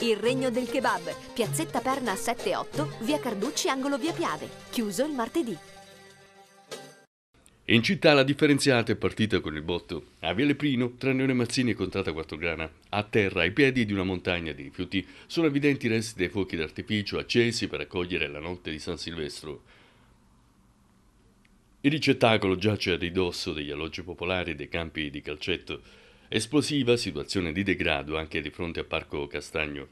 Il Regno del Kebab, piazzetta Perna 7-8, via Carducci, angolo via Piave. Chiuso il martedì. In città la differenziata è partita con il botto. A Viale Prino, tra Neone Mazzini e Contrata Quattrograna, a terra ai piedi di una montagna di rifiuti, sono evidenti i resti dei fuochi d'artificio accesi per accogliere la notte di San Silvestro. Il ricettacolo giace a ridosso degli alloggi popolari e dei campi di calcetto. Esplosiva situazione di degrado anche di fronte a Parco Castagno.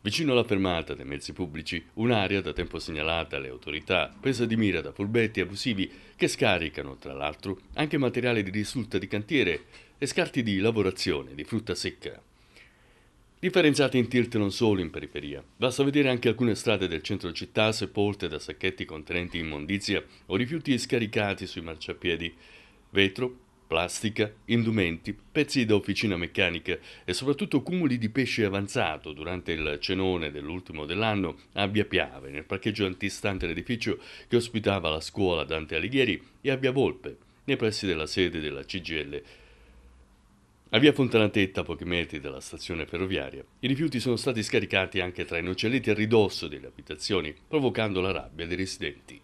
Vicino alla fermata dei mezzi pubblici, un'area da tempo segnalata alle autorità, presa di mira da furbetti abusivi che scaricano, tra l'altro, anche materiale di risulta di cantiere e scarti di lavorazione di frutta secca. Differenziate in tilt non solo in periferia, basta vedere anche alcune strade del centro città sepolte da sacchetti contenenti immondizia o rifiuti scaricati sui marciapiedi, vetro, plastica, indumenti, pezzi da officina meccanica e soprattutto cumuli di pesce avanzato durante il cenone dell'ultimo dell'anno a Via Piave, nel parcheggio antistante l'edificio che ospitava la scuola Dante Alighieri, e a Via Volpe, nei pressi della sede della CGL. A via Fontanatetta, a pochi metri dalla stazione ferroviaria, i rifiuti sono stati scaricati anche tra i noccioleti a ridosso delle abitazioni, provocando la rabbia dei residenti.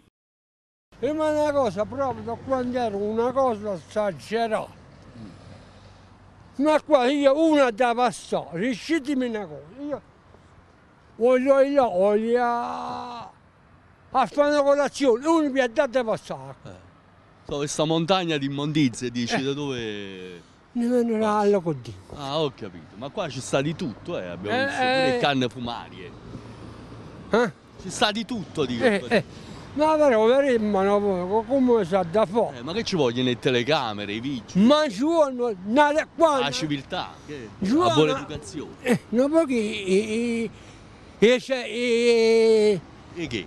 E ma una cosa proprio da quando ero una cosa esagerata. Ma qua io una da passare, riuscitemi una cosa, io voglio io, voglio a, fare una colazione, uno mi ha dato da passare. Eh. So, questa montagna di immondizie dici eh. da dove... Non era alla codina. Ah, ho capito. Ma qua ci sta di tutto, eh. Abbiamo eh, visto pure eh. canne fumarie. Eh? Ci sta di tutto, dico. Eh, eh. Ma però verremmo come sa da fare? Eh, ma che ci vogliono le telecamere, i vigili? Ma ci vogliono nada, quando... la civiltà, che... Giuana, la buona educazione. Eh, no perché... E, e, e, e che?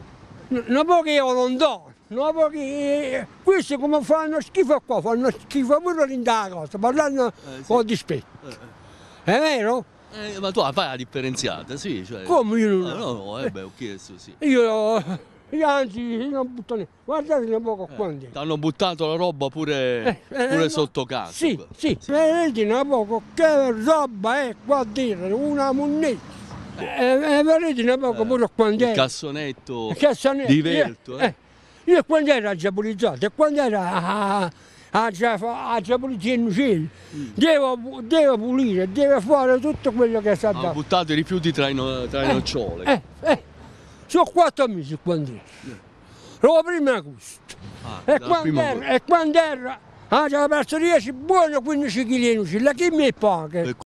No perché io non do, no perché... Questi come fanno schifo qua, fanno schifo pure l'intera cosa, parlando eh, sì. con dispetto. Eh. eh. È vero? Eh, ma tu la fai la differenziata, sì. Cioè... Come io non... Ah, no, no, eh, beh, ho chiesto, sì. Io... Anzi, non butto niente. Guardate un poco eh, qua. Ti hanno buttato la roba pure, eh, eh pure eh, sotto casa. Sì, sì. sì. Eh, vedete un po' che roba è qua dentro, una munnetta. Eh, eh vedete un poco pure quando è. Il cassonetto, il cassonetto di Velto. Eh. Io quando era già giapponizzato e quando era a ah, ah, ah, giapponizia in uccello, mm. devo, pulire, devo fare tutto quello che sa. Ha buttato i rifiuti tra i, no, tra i nocciole. eh sono quattro mesi quando era. Lo prima agosto. Ah, e, quando era, e quando era, ah, c'era perso 10, buono 15 kg, la chi mi paga?